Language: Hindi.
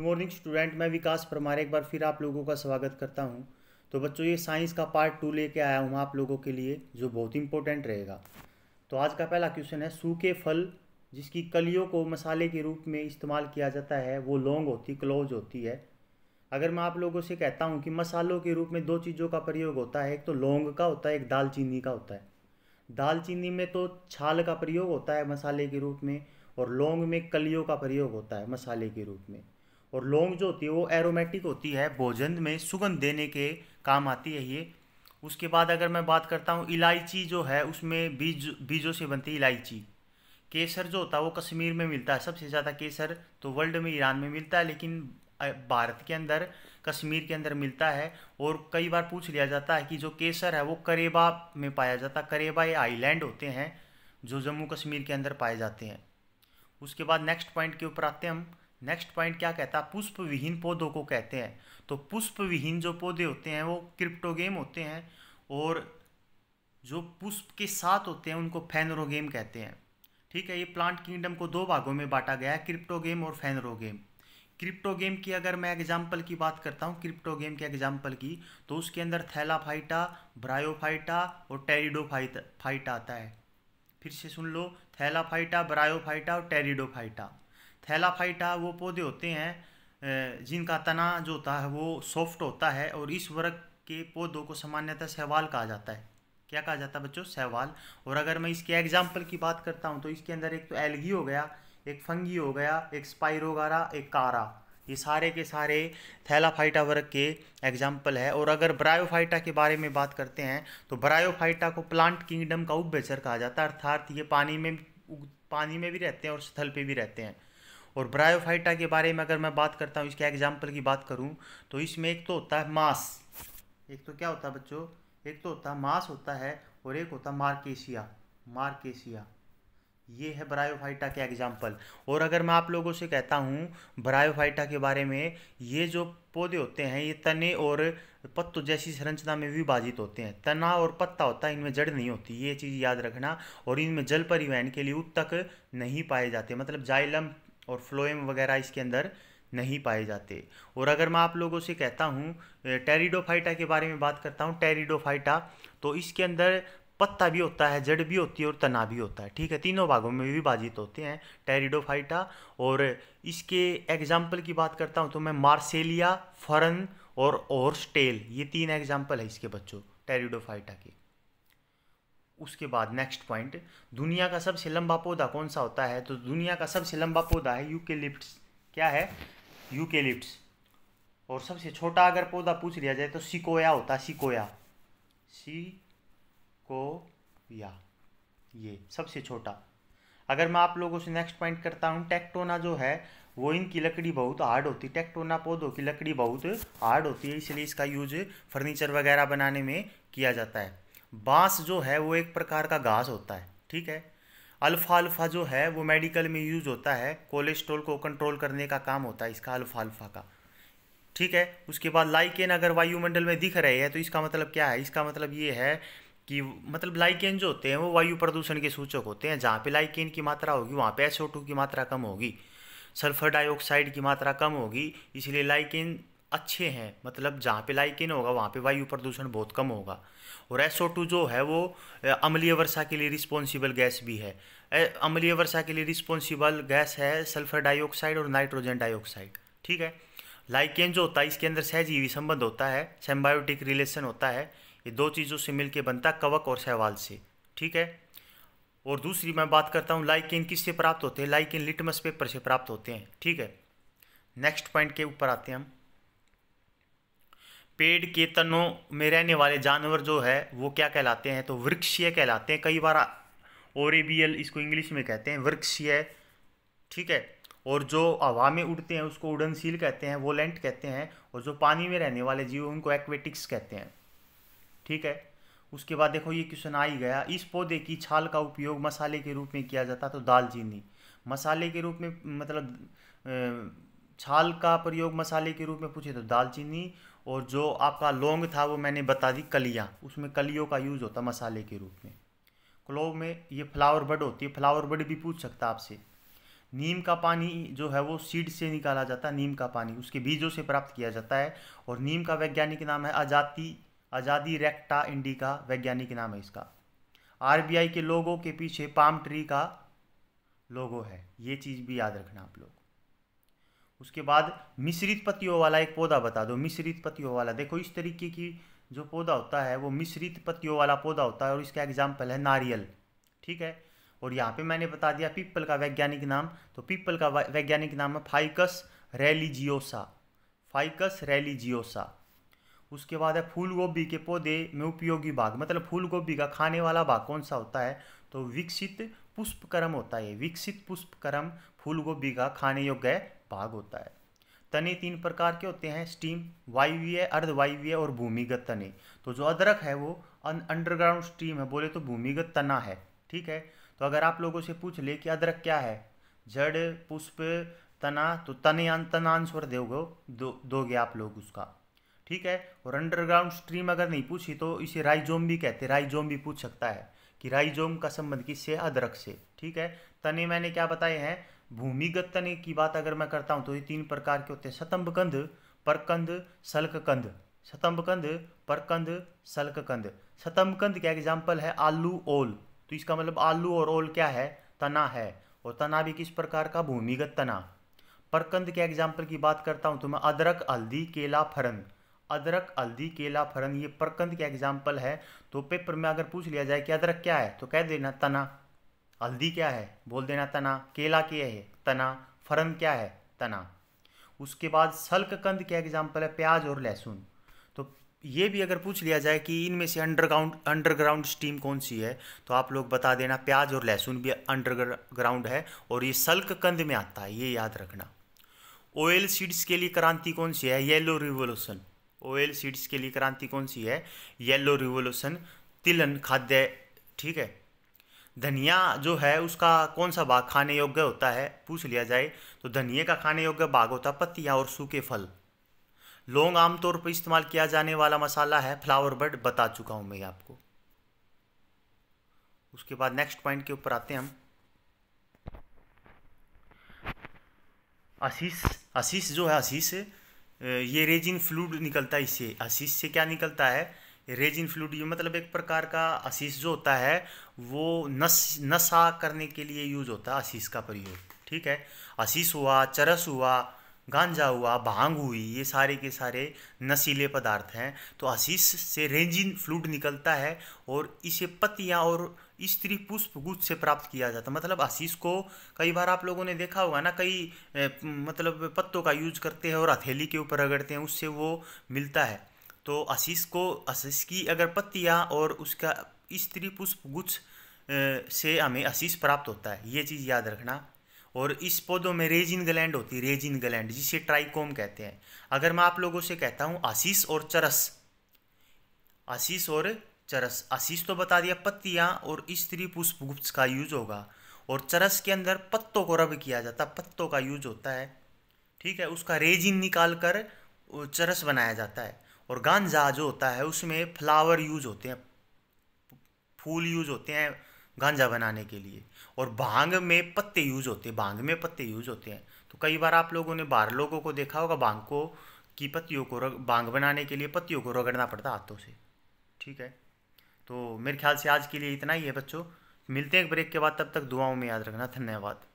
गुड मॉर्निंग स्टूडेंट मैं विकास परमार एक बार फिर आप लोगों का स्वागत करता हूं तो बच्चों ये साइंस का पार्ट टू लेके आया हूं आप लोगों के लिए जो बहुत इंपॉर्टेंट रहेगा तो आज का पहला क्वेश्चन है सूखे फल जिसकी कलियों को मसाले के रूप में इस्तेमाल किया जाता है वो लौंग होती क्लोज होती है अगर मैं आप लोगों से कहता हूँ कि मसालों के रूप में दो चीज़ों का प्रयोग होता है एक तो लौंग का होता है एक दालचीनी का होता है दालचीनी में तो छाल का प्रयोग होता है मसाले के रूप में और लौंग में कलियों का प्रयोग होता है मसाले के रूप में और लौंग जो होती है वो एरोमेटिक होती है भोजन में सुगंध देने के काम आती है ये उसके बाद अगर मैं बात करता हूँ इलायची जो है उसमें बीज बीजों से बनती इलायची केसर जो होता है वो कश्मीर में मिलता है सबसे ज़्यादा केसर तो वर्ल्ड में ईरान में मिलता है लेकिन भारत के अंदर कश्मीर के अंदर मिलता है और कई बार पूछ लिया जाता है कि जो केसर है वो करेबा में पाया जाता है करेबा ये आईलैंड होते हैं जो जम्मू कश्मीर के अंदर पाए जाते हैं उसके बाद नेक्स्ट पॉइंट के ऊपर आते हैं हम नेक्स्ट पॉइंट क्या कहता है पुष्प विहीन पौधों को कहते हैं तो पुष्प विहीन जो पौधे होते हैं वो क्रिप्टोगेम होते हैं और जो पुष्प के साथ होते हैं उनको फैनरोगेम कहते हैं ठीक है ये प्लांट किंगडम को दो भागों में बांटा गया है क्रिप्टोगेम और फैनरोगेम क्रिप्टोगेम की अगर मैं एग्जाम्पल की बात करता हूँ क्रिप्टोगेम के एग्जाम्पल की तो उसके अंदर थैलाफाइटा ब्रायोफाइटा और टेरिडोफाइट फाइटा आता है फिर से सुन लो थैलाफाइटा ब्रायोफाइटा और टेरिडोफाइटा थैलाफाइटा वो पौधे होते हैं जिनका तना जो होता है वो सॉफ्ट होता है और इस वर्ग के पौधों को सामान्यतः सहवाल कहा जाता है क्या कहा जाता है बच्चों सहवाल और अगर मैं इसके एग्जाम्पल की बात करता हूँ तो इसके अंदर एक तो एलगी हो गया एक फंगी हो गया एक स्पायरोगारा एक कारा ये सारे के सारे थैलाफाइटा वर्ग के एग्जाम्पल है और अगर ब्रायोफाइटा के बारे में बात करते हैं तो ब्रायोफाइटा को प्लांट किंगडम का उपबेचर कहा जाता है अर्थात ये पानी में पानी में भी रहते हैं और स्थल पे भी रहते हैं और ब्रायोफाइटा के बारे में अगर मैं बात करता हूँ इसके एग्जाम्पल की बात करूँ तो इसमें एक तो होता है मांस एक तो क्या होता है बच्चों एक तो होता है मांस होता है और एक होता है मार्केशिया मार्केशिया ये है ब्रायोफाइटा के एग्जाम्पल और अगर मैं आप लोगों से कहता हूँ ब्रायोफाइटा के बारे में ये जो पौधे होते हैं ये तने और पत्तों जैसी संरचना में विभाजित होते हैं तना और पत्ता होता है इनमें जड़ नहीं होती ये चीज़ याद रखना और इनमें जल परिवहन के लिए उत्तक नहीं पाए जाते मतलब जाइलम और फ्लोएम वगैरह इसके अंदर नहीं पाए जाते और अगर मैं आप लोगों से कहता हूँ टेरिडोफाइटा के बारे में बात करता हूँ टेरिडोफाइटा तो इसके अंदर पत्ता भी होता है जड़ भी होती है और तना भी होता है ठीक है तीनों भागों में विभाजित होते हैं टेरिडोफाइटा और इसके एग्जाम्पल की बात करता हूँ तो मैं मार्सेलिया फरन और ओर्स्टेल ये तीन एग्जाम्पल है इसके बच्चों टेरिडोफाइटा के उसके बाद नेक्स्ट पॉइंट दुनिया का सबसे लंबा पौधा कौन सा होता है तो दुनिया का सबसे लंबा पौधा है यू क्या है यू और सबसे छोटा अगर पौधा पूछ लिया जाए तो सिकोया होता है सिकोया सी को या ये सबसे छोटा अगर मैं आप लोगों से नेक्स्ट पॉइंट करता हूँ टेक्टोना जो है वो इनकी लकड़ी बहुत हार्ड होती है टेक्टोना पौधों की लकड़ी बहुत हार्ड होती है इसलिए इसका यूज फर्नीचर वगैरह बनाने में किया जाता है बांस जो है वो एक प्रकार का घास होता है ठीक है अल्फा अल्फा जो है वो मेडिकल में यूज होता है कोलेस्ट्रोल को कंट्रोल करने का काम होता है इसका अल्फा अल्फा का ठीक है उसके बाद लाइकेन अगर वायुमंडल में दिख रहे हैं तो इसका मतलब क्या है इसका मतलब ये है कि मतलब लाइकेन जो होते हैं वो वायु प्रदूषण के सूचक होते हैं जहाँ पे लाइकेन की मात्रा होगी वहाँ पे एस की मात्रा कम होगी सल्फर डाइऑक्साइड की मात्रा कम होगी इसलिए लाइकेन अच्छे हैं मतलब जहाँ पे लाइकिन होगा वहाँ पे वायु प्रदूषण बहुत कम होगा और एस जो है वो अम्लीय वर्षा के लिए रिस्पॉन्सिबल गैस भी है अम्लीय वर्षा के लिए रिस्पॉन्सिबल गैस है सल्फर डाइऑक्साइड और नाइट्रोजन डाइऑक्साइड ठीक है लाइकेन जो होता है इसके अंदर सहजीवी संबंध होता है सेम्बायोटिक रिलेशन होता है ये दो चीज़ों से मिलके बनता कवक और सहवाल से ठीक है और दूसरी मैं बात करता हूँ लाइकेन किससे प्राप्त होते हैं लाइकेन लिटमस पेपर से प्राप्त होते हैं ठीक है नेक्स्ट पॉइंट के ऊपर आते हैं हम पेड़ के तनों में रहने वाले जानवर जो है वो क्या कहलाते हैं तो वृक्षीय कहलाते हैं कई बार ओरेबियल इसको इंग्लिश में कहते हैं वृक्षीय ठीक है और जो हवा में उड़ते हैं उसको उड़नशील कहते हैं वोलेंट कहते हैं और जो पानी में रहने वाले जीव उनको एक्वेटिक्स कहते हैं ठीक है उसके बाद देखो ये क्वेश्चन आ ही गया इस पौधे की छाल का उपयोग मसाले के रूप में किया जाता तो दालचीनी मसाले के रूप में मतलब छाल का प्रयोग मसाले के रूप में पूछे तो दालचीनी और जो आपका लौंग था वो मैंने बता दी कलिया उसमें कलियों का यूज़ होता मसाले के रूप में क्लोव में ये फ्लावर बड होती है फ्लावर बड भी पूछ सकता आपसे नीम का पानी जो है वो सीड से निकाला जाता है नीम का पानी उसके बीजों से प्राप्त किया जाता है और नीम का वैज्ञानिक नाम है आजादी आज़ादी रेक्टा इंडिका वैज्ञानिक नाम है इसका आर के लोगों के पीछे पाम ट्री का लोगो है ये चीज़ भी याद रखना आप लोग उसके बाद मिश्रित पतियों वाला एक पौधा बता दो मिश्रित पतियों वाला देखो इस तरीके की जो पौधा होता है वो मिश्रित पतियों वाला पौधा होता है और इसका एग्जाम्पल है नारियल ठीक है और यहाँ पे मैंने बता दिया पीपल का वैज्ञानिक नाम तो पीपल का वैज्ञानिक नाम है फाइकस रैलीजियोसा फाइकस रैलीजियोसा उसके बाद है फूल गोभी के पौधे में उपयोगी भाग मतलब फूल गोभी का खाने वाला भाग कौन सा होता है तो विकसित पुष्पकर्म होता है विकसित पुष्पकर्म फूल गोभी का खाने योग्य भाग होता है तने तीन प्रकार के होते हैं स्टीम वायुवीय अर्धवायुवीय और भूमिगत तने तो जो अदरक है वो अंडरग्राउंड स्टीम है बोले तो भूमिगत तना है ठीक है तो अगर आप लोगों से पूछ ले कि अदरक क्या है जड़ पुष्प तना तो तने तना आंसर दोगे दो, दोगे आप लोग उसका ठीक है और अंडरग्राउंड स्ट्रीम अगर नहीं पूछी तो इसे राइजोम भी कहते हैं राइजोम भी पूछ सकता है कि राइजोम का संबंध किससे अदरक से ठीक है तने मैंने क्या बताए हैं भूमिगत तने की बात अगर मैं करता हूँ तो ये तीन प्रकार के होते हैं सतम्बकंद परकंद सल्ककंद सतम्बकंद परकंद सल्ककंद कंध क्या एग्जाम्पल है आलू ओल तो इसका मतलब आलू और ओल क्या है तना है और तना भी किस प्रकार का भूमिगत तना परकंद के एग्जाम्पल की बात करता हूँ तो मैं अदरक हल्दी केला फरन अदरक हल्दी केला फरन ये प्रकंद के एग्जाम्पल है तो पेपर में अगर पूछ लिया जाए कि अदरक क्या है तो कह देना तना हल्दी क्या है बोल देना तना केला क्या के है तना फरन क्या है तना उसके बाद सल्ककंद के एग्जाम्पल है प्याज और लहसुन तो ये भी अगर पूछ लिया जाए कि इनमें से अंडरग्राउंड अंडरग्राउंड स्टीम कौन सी है तो आप लोग बता देना प्याज और लहसुन भी अंडरग्राउंड है और ये सल्क कंद में आता है ये याद रखना ऑयल सीड्स के लिए क्रांति कौन सी है येलो रिवोल्यूशन ओएल सीड्स के लिए क्रांति कौन सी है येलो रिवोल्यूशन तिलन खाद्य ठीक है धनिया जो है उसका कौन सा भाग खाने योग्य होता है पूछ लिया जाए तो धनिया का खाने योग्य भाग होता है पत्तियाँ और सूखे फल लौंग आमतौर पर इस्तेमाल किया जाने वाला मसाला है फ्लावर बर्ड बता चुका हूँ मैं आपको उसके बाद नेक्स्ट पॉइंट के ऊपर आते हैं हम आशीष आशीष जो है आशीष ये रेजिन फ्लूड निकलता है इससे असीस से क्या निकलता है रेजिन फ्लूड ये मतलब एक प्रकार का असीस जो होता है वो नस नशा करने के लिए यूज होता है असीस का प्रयोग ठीक है असीस हुआ चरस हुआ गांजा हुआ भांग हुई ये सारे के सारे नशीले पदार्थ हैं तो आशीष से रेंजिन फ्लूड निकलता है और इसे पत्तियाँ और स्त्री पुष्प गुच्छ से प्राप्त किया जाता मतलब आशीष को कई बार आप लोगों ने देखा होगा ना कई मतलब पत्तों का यूज करते हैं और हथेली के ऊपर रगड़ते हैं उससे वो मिलता है तो आशीष को आशीष की अगर पत्तियाँ और उसका स्त्री पुष्प गुच्छ से हमें आशीष प्राप्त होता है ये चीज़ याद रखना और इस पौधों में रेजिन ग्लैंड होती है रेजिन ग्लैंड जिसे ट्राइकोम कहते हैं अगर मैं आप लोगों से कहता हूँ आशीष और चरस आशीष और चरस आशीष तो बता दिया पत्तियाँ और स्त्री पुष्प गुप्त का यूज होगा और चरस के अंदर पत्तों को रब किया जाता पत्तों का यूज होता है ठीक है उसका रेजिन निकाल कर चरस बनाया जाता है और गांजा जो होता है उसमें फ्लावर यूज होते हैं फूल यूज होते हैं गांजा बनाने के लिए और भांग में पत्ते यूज होते हैं भांग में पत्ते यूज होते हैं तो कई बार आप लोगों ने बाहर लोगों को देखा होगा भांग को की पत्तियों को रग, भांग बनाने के लिए पत्तियों को रगड़ना पड़ता हाथों से ठीक है तो मेरे ख्याल से आज के लिए इतना ही है बच्चों मिलते हैं एक ब्रेक के बाद तब तक दुआओं में याद रखना धन्यवाद